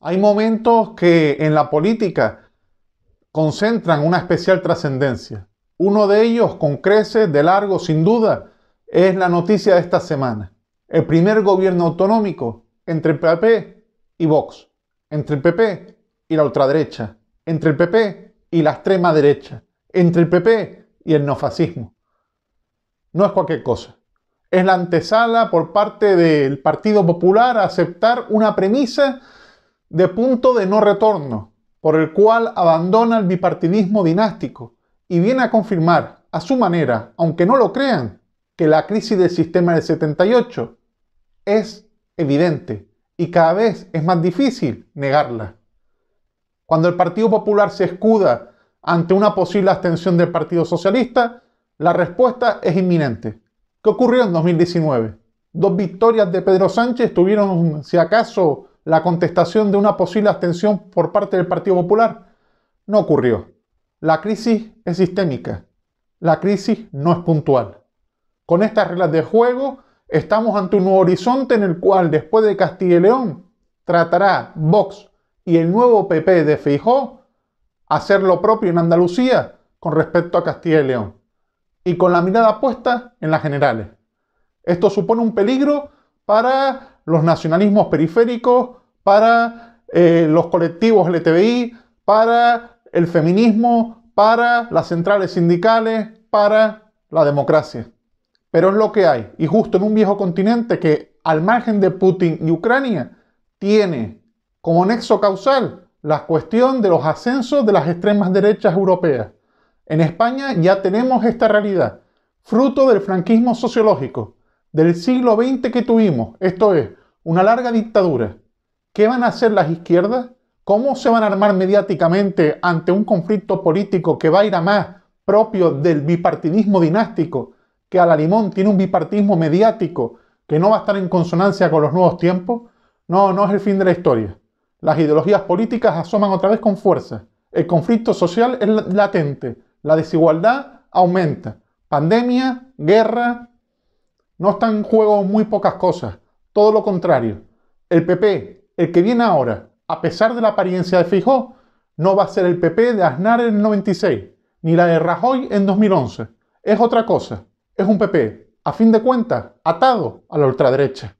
Hay momentos que en la política concentran una especial trascendencia. Uno de ellos, con creces de largo, sin duda, es la noticia de esta semana. El primer gobierno autonómico entre el PP y Vox, entre el PP y la ultraderecha, entre el PP y la extrema derecha, entre el PP y el neofascismo. No es cualquier cosa. Es la antesala por parte del Partido Popular a aceptar una premisa de punto de no retorno, por el cual abandona el bipartidismo dinástico y viene a confirmar, a su manera, aunque no lo crean, que la crisis del sistema del 78 es evidente y cada vez es más difícil negarla. Cuando el Partido Popular se escuda ante una posible abstención del Partido Socialista, la respuesta es inminente. ¿Qué ocurrió en 2019? Dos victorias de Pedro Sánchez tuvieron, si acaso, la contestación de una posible abstención por parte del Partido Popular. No ocurrió. La crisis es sistémica. La crisis no es puntual. Con estas reglas de juego estamos ante un nuevo horizonte en el cual después de Castilla y León tratará Vox y el nuevo PP de fijó hacer lo propio en Andalucía con respecto a Castilla y León y con la mirada puesta en las generales. Esto supone un peligro para los nacionalismos periféricos, para eh, los colectivos LTBI, para el feminismo, para las centrales sindicales, para la democracia. Pero es lo que hay, y justo en un viejo continente que, al margen de Putin y Ucrania, tiene como nexo causal la cuestión de los ascensos de las extremas derechas europeas. En España ya tenemos esta realidad, fruto del franquismo sociológico, del siglo XX que tuvimos, esto es, una larga dictadura. ¿Qué van a hacer las izquierdas? ¿Cómo se van a armar mediáticamente ante un conflicto político que va a ir a más propio del bipartidismo dinástico, que a la limón tiene un bipartidismo mediático que no va a estar en consonancia con los nuevos tiempos? No, no es el fin de la historia. Las ideologías políticas asoman otra vez con fuerza. El conflicto social es latente. La desigualdad aumenta. Pandemia, guerra, no están en juego muy pocas cosas, todo lo contrario. El PP, el que viene ahora, a pesar de la apariencia de Fijó, no va a ser el PP de Aznar en el 96, ni la de Rajoy en 2011. Es otra cosa, es un PP, a fin de cuentas, atado a la ultraderecha.